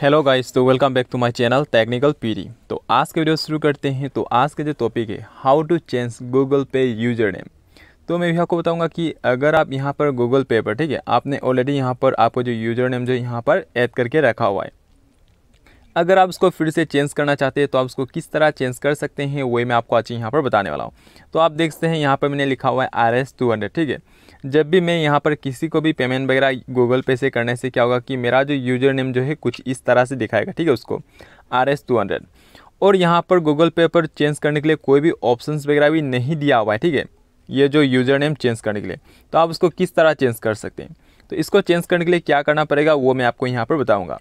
hello guys तो welcome back to my channel technical पीरी तो आज के वीडियो शुरू करते हैं तो आज के जो टॉपिक है हाउ टू चेंज गूगल पे यूजर नेम तो मैं भी आपको बताऊंगा कि अगर आप यहां पर गूगल पे पर ठीक है आपने ऑलरेडी यहां पर आपको जो यूजर नेम जो यहाँ पर ऐड करके रखा हुआ है अगर आप उसको फिर से चेंज करना चाहते हैं तो आप उसको किस तरह चेंज कर सकते हैं वही मैं आपको आज यहाँ पर बताने वाला हूँ तो आप देखते हैं यहाँ पर मैंने लिखा हुआ है आर एस टू हंड्रेड ठीक है जब भी मैं यहाँ पर किसी को भी पेमेंट वगैरह गूगल पे से करने से क्या होगा कि मेरा जो यूज़र नेम जो है कुछ इस तरह से दिखाएगा ठीक है उसको आर एस टू हंड्रेड और यहाँ पर गूगल पे पर चेंज करने के लिए कोई भी ऑप्शंस वगैरह भी नहीं दिया हुआ है ठीक है ये जो यूज़र नेम चेंज करने के लिए तो आप उसको किस तरह चेंज कर सकते हैं तो इसको चेंज करने के लिए क्या करना पड़ेगा वो मैं आपको यहाँ पर बताऊँगा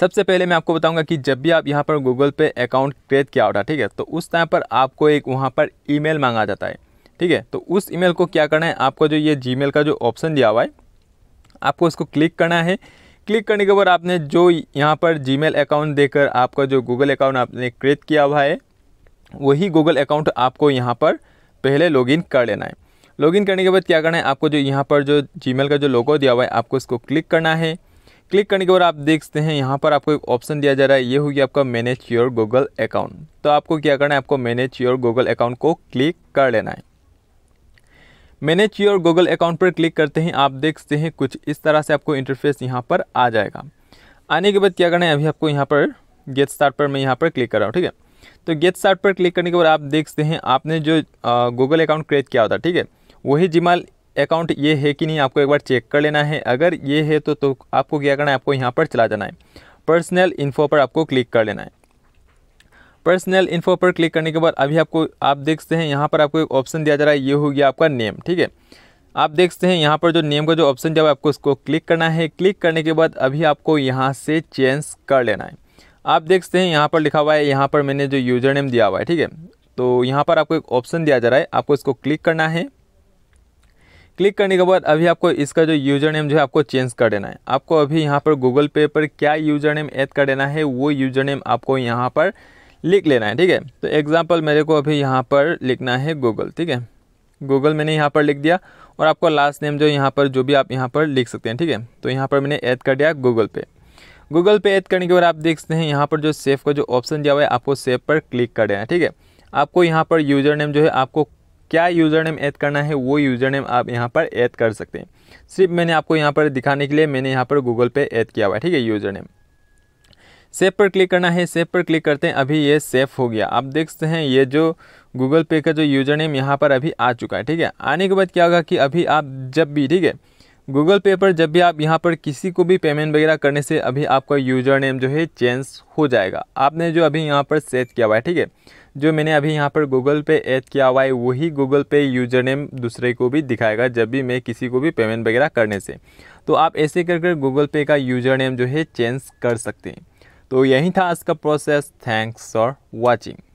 सबसे पहले मैं आपको बताऊंगा कि जब भी आप यहाँ पर गूगल पे अकाउंट क्रिएट किया होगा ठीक है तो उस टाइम पर आपको एक वहाँ पर ईमेल मांगा जाता है ठीक है तो उस ईमेल को क्या करना है आपको जो ये जीमेल का जो ऑप्शन दिया हुआ है आपको उसको क्लिक करना है क्लिक करने के बाद आपने जो यहाँ पर जीमेल अकाउंट देकर आपका जो गूगल अकाउंट आपने क्रिएट किया हुआ है वही गूगल अकाउंट आपको यहाँ पर पहले लॉगिन कर लेना है लॉगिन करने के बाद क्या करना है आपको जो यहाँ पर जो जीमेल का जो लोगो दिया हुआ है आपको इसको क्लिक करना है क्लिक करने के बाद आप देखते हैं यहाँ पर आपको एक ऑप्शन दिया जा रहा है ये होगी आपका मैनेज योर गूगल अकाउंट तो आपको क्या करना है आपको मैनेज योर गूगल अकाउंट को क्लिक कर लेना है मैनेज योर गूगल अकाउंट पर क्लिक करते ही आप देखते हैं कुछ इस तरह से आपको इंटरफेस यहाँ पर आ जाएगा आने के बाद क्या करना है अभी आपको यहाँ पर गेट स्टार्ट पर मैं यहाँ पर क्लिक कर रहा हूँ ठीक है तो गेट स्टार्ट पर क्लिक करने के बाद आप देखते हैं आपने जो गूगल अकाउंट क्रिएट किया होता ठीक है वही जिमाल अकाउंट ये है कि नहीं आपको एक बार चेक कर लेना है अगर ये है तो, तो आपको क्या करना है आपको यहाँ पर चला जाना है पर्सनल इन्फो पर आपको क्लिक कर लेना है पर्सनल इन्फो पर क्लिक करने के बाद अभी आपको आप देखते हैं यहाँ पर आपको एक ऑप्शन दिया जा रहा है ये हो गया आपका नेम ठीक है आप देखते हैं यहाँ पर जो नेम का जो ऑप्शन जब आपको इसको क्लिक करना है क्लिक करने के बाद अभी आपको यहाँ से चेंज कर लेना है आप देखते हैं यहाँ पर लिखा हुआ है यहाँ पर मैंने जो यूज़र नेम दिया हुआ है ठीक है तो यहाँ पर आपको एक ऑप्शन दिया जा रहा है आपको इसको क्लिक करना है क्लिक करने के बाद अभी आपको इसका जो यूज़र नेम जो है आपको चेंज कर देना है आपको अभी यहाँ पर गूगल पे पर क्या यूज़र नेम ऐड कर देना है वो यूज़र नेम आपको यहाँ पर लिख लेना है ठीक है तो एग्ज़ाम्पल मेरे को अभी यहाँ पर लिखना है गूगल ठीक है गूगल मैंने यहाँ पर लिख दिया और आपको लास्ट नेम जो यहाँ पर जो भी आप यहाँ पर लिख सकते हैं ठीक है तो यहाँ पर मैंने ऐड कर दिया गूगल पे गूगल पे ऐड करने के बाद आप देख सकते हैं यहाँ पर जो सेव का जो ऑप्शन दिया हुआ है आपको सेव पर क्लिक कर देना है ठीक है आपको यहाँ पर यूज़र नेम जो है आपको क्या यूज़र नेम ऐड करना है वो यूज़र नेम आप यहाँ पर ऐड कर सकते हैं सिर्फ मैंने आपको यहाँ पर दिखाने के लिए मैंने यहाँ पर गूगल पे ऐड किया हुआ है ठीक है यूज़र नेम सेव पर क्लिक करना है सेव पर क्लिक करते हैं अभी ये सेव हो गया आप देख सकते हैं ये जो गूगल पे का जो यूज़र नेम यहाँ पर अभी आ चुका है ठीक है आने के बाद क्या होगा कि अभी आप जब भी ठीक है गूगल पे पर जब भी आप यहाँ पर किसी को भी पेमेंट वगैरह करने से अभी आपका यूज़र नेम जो है चेंज हो जाएगा आपने जो अभी यहाँ पर सेट किया हुआ है ठीक है जो मैंने अभी यहाँ पर गूगल पे ऐड किया हुआ है वही गूगल पे यूज़र नेम दूसरे को भी दिखाएगा जब भी मैं किसी को भी पेमेंट वगैरह करने से तो आप ऐसे कर कर गूगल पे का यूज़र नेम जो है चेंज कर सकते हैं तो यही था आज का प्रोसेस थैंक्स फॉर वॉचिंग